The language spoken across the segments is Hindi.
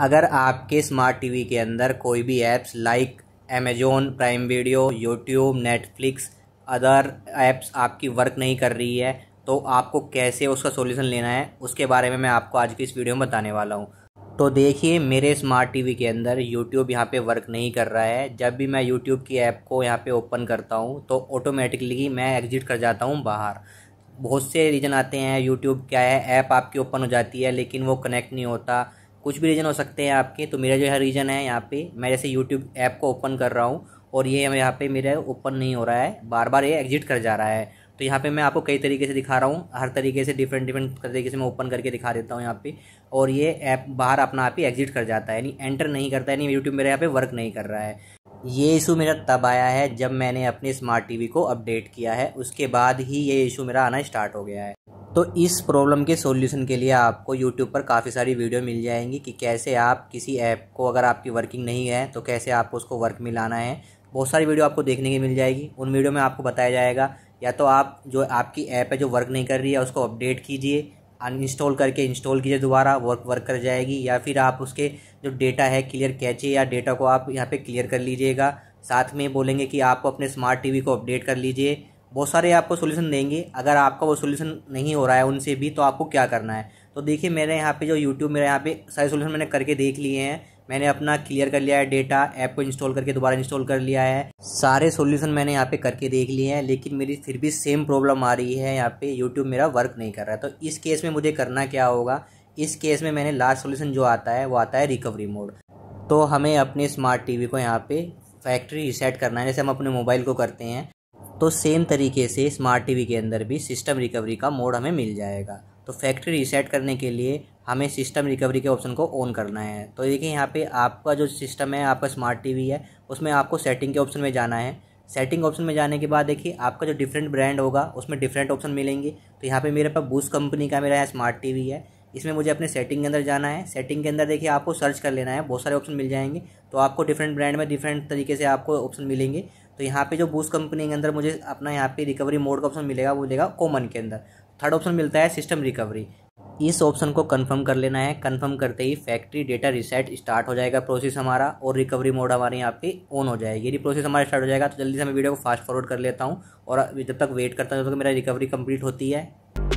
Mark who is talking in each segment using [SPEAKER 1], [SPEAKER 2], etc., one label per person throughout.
[SPEAKER 1] अगर आपके स्मार्ट टीवी के अंदर कोई भी apps like Amazon Prime Video YouTube Netflix other apps आपकी वर्क नहीं कर रही है तो आपको कैसे उसका सोल्यूशन लेना है उसके बारे में मैं आपको आज की इस वीडियो में बताने वाला हूँ तो देखिए मेरे स्मार्ट टीवी के अंदर यूट्यूब यहाँ पे वर्क नहीं कर रहा है जब भी मैं यूट्यूब की ऐप को यहाँ पे ओपन करता हूँ तो ऑटोमेटिकली मैं एग्जिट कर जाता हूँ बाहर बहुत से रीज़न आते हैं यूट्यूब क्या है ऐप आपकी ओपन हो जाती है लेकिन वो कनेक्ट नहीं होता कुछ भी रीज़न हो सकते हैं आपके तो मेरा जो है रीज़न है यहाँ पे मैं जैसे यूट्यूब ऐप को ओपन कर रहा हूँ और ये यहाँ पे मेरा ओपन नहीं हो रहा है बार बार ये एग्जिट कर जा रहा है तो यहाँ पे मैं आपको कई तरीके से दिखा रहा हूँ हर तरीके से डिफरेंट डिफरेंट तरीके से मैं ओपन करके दिखा देता हूँ यहाँ पे और ये ऐप बाहर अपना आप ही एग्जिट कर जाता है यानी एंटर नहीं करता है यानी यूट्यूब मेरे यहाँ पे वर्क नहीं कर रहा है ये इशू मेरा तब आया है जब मैंने अपने स्मार्ट टी को अपडेट किया है उसके बाद ही ये इशू मेरा आना स्टार्ट हो गया है तो इस प्रॉब्लम के सॉल्यूशन के लिए आपको यूट्यूब पर काफ़ी सारी वीडियो मिल जाएंगी कि कैसे आप किसी ऐप को अगर आपकी वर्किंग नहीं है तो कैसे आपको उसको वर्क में लाना है बहुत सारी वीडियो आपको देखने की मिल जाएगी उन वीडियो में आपको बताया जाएगा या तो आप जो आपकी ऐप है जो वर्क नहीं कर रही है उसको अपडेट कीजिए अनइंस्टॉल करके इंस्टॉल कीजिए दोबारा वर्क वर्क कर जाएगी या फिर आप उसके जो डेटा है क्लियर कैचे या डेटा को आप यहाँ पे क्लियर कर लीजिएगा साथ में बोलेंगे कि आप अपने स्मार्ट टीवी को अपडेट कर लीजिए बहुत सारे आपको सोल्यूशन देंगे अगर आपका वो सोल्यूशन नहीं हो रहा है उनसे भी तो आपको क्या करना है तो देखिए मेरे यहाँ पे जो यूट्यूब मेरे यहाँ पे सारे सोल्यूशन मैंने करके देख लिए हैं मैंने अपना क्लियर कर लिया है डेटा ऐप को इंस्टॉल करके दोबारा इंस्टॉल कर लिया है सारे सोल्यूशन मैंने यहाँ पे करके देख लिए हैं लेकिन मेरी फिर भी सेम प्रॉब्लम आ रही है यहाँ पे यूट्यूब मेरा वर्क नहीं कर रहा है तो इस केस में मुझे करना क्या होगा इस केस में मैंने लास्ट सोल्यूशन जो आता है वो आता है रिकवरी मोड तो हमें अपने स्मार्ट टी को यहाँ पे फैक्ट्री रिसेट करना है जैसे हम अपने मोबाइल को करते हैं तो सेम तरीके से स्मार्ट टीवी के अंदर भी सिस्टम रिकवरी का मोड हमें मिल जाएगा तो फैक्ट्री रीसेट करने के लिए हमें सिस्टम रिकवरी के ऑप्शन को ऑन करना है तो देखिए यहाँ पे आपका जो सिस्टम है आपका स्मार्ट टीवी है उसमें आपको सेटिंग के ऑप्शन में जाना है सेटिंग ऑप्शन में जाने के बाद देखिए आपका जो डिफरेंट ब्रांड होगा उसमें डिफरेंट ऑप्शन मिलेंगे तो यहाँ पे मेरे पास बूस कंपनी का मेरा स्मार्ट स्मार्ट टीवी है इसमें मुझे अपने सेटिंग के अंदर जाना है सेटिंग के अंदर देखिए आपको सर्च कर लेना है बहुत सारे ऑप्शन मिल जाएंगे तो आपको डिफरेंट ब्रांड में डिफरेंट तरीके से आपको ऑप्शन मिलेंगे तो यहाँ पे जो बूस्ट कंपनी के अंदर मुझे अपना यहाँ पे रिकवरी मोड का ऑप्शन मिलेगा वो मिलेगा कॉमन के अंदर थर्ड ऑप्शन मिलता है सिस्टम रिकवरी इस ऑप्शन को कंफर्म कर लेना है कंफर्म करते ही फैक्ट्री डेटा रिसेट स्टार्ट हो जाएगा प्रोसेस हमारा और रिकवरी मोड हमारे यहाँ पे ऑन हो जाएगी यदि प्रोसेस हमारा स्टार्ट हो जाएगा तो जल्दी से मैं वीडियो को फास्ट फॉरवर्ड कर लेता हूँ और जब तक वेट करता हूँ जब तक मेरा रिकवरी कंप्लीट होती है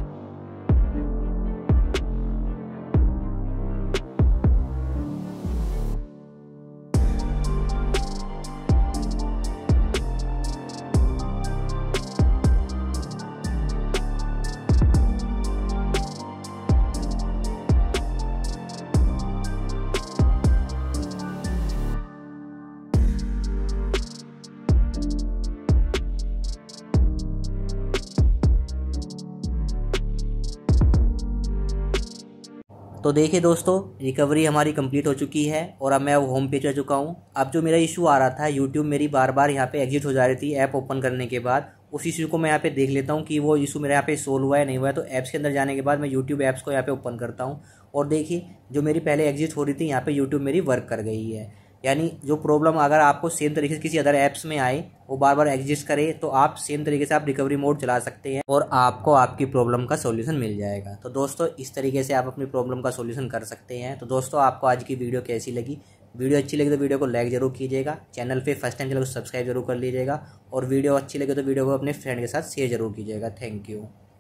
[SPEAKER 1] तो देखिए दोस्तों रिकवरी हमारी कंप्लीट हो चुकी है और अब मैं अब होम पेज आ चुका हूँ अब जो मेरा इशू आ रहा था यूट्यूब मेरी बार बार यहाँ पे एग्जिट हो जा रही थी ऐप ओपन करने के बाद उस इशू को मैं यहाँ पे देख लेता हूँ कि वो इशू मेरे यहाँ पे सोल्व हुआ है नहीं हुआ है तो ऐप्स के अंदर जाने के बाद मैं यूट्यूब ऐप्स को यहाँ पे ओपन करता हूँ और देखिए जो मेरी पहले एग्जिट हो रही थी यहाँ पर यूट्यूब मेरी वर्क कर गई है यानी जो प्रॉब्लम अगर आपको सेम तरीके से किसी अदर ऐप्स में आए वो बार बार एग्जिस्ट करे तो आप सेम तरीके से आप रिकवरी मोड चला सकते हैं और आपको आपकी प्रॉब्लम का सोल्यूशन मिल जाएगा तो दोस्तों इस तरीके से आप अपनी प्रॉब्लम का सोल्यूशन कर सकते हैं तो दोस्तों आपको आज की वीडियो कैसी लगी वीडियो अच्छी लगी तो वीडियो को लाइक जरूर कीजिएगा चैनल पे फर्स्ट टाइम चलो सब्सक्राइब जरूर कर लीजिएगा और वीडियो अच्छी लगे तो वीडियो को अपने फ्रेंड के साथ शेयर जरूर कीजिएगा थैंक यू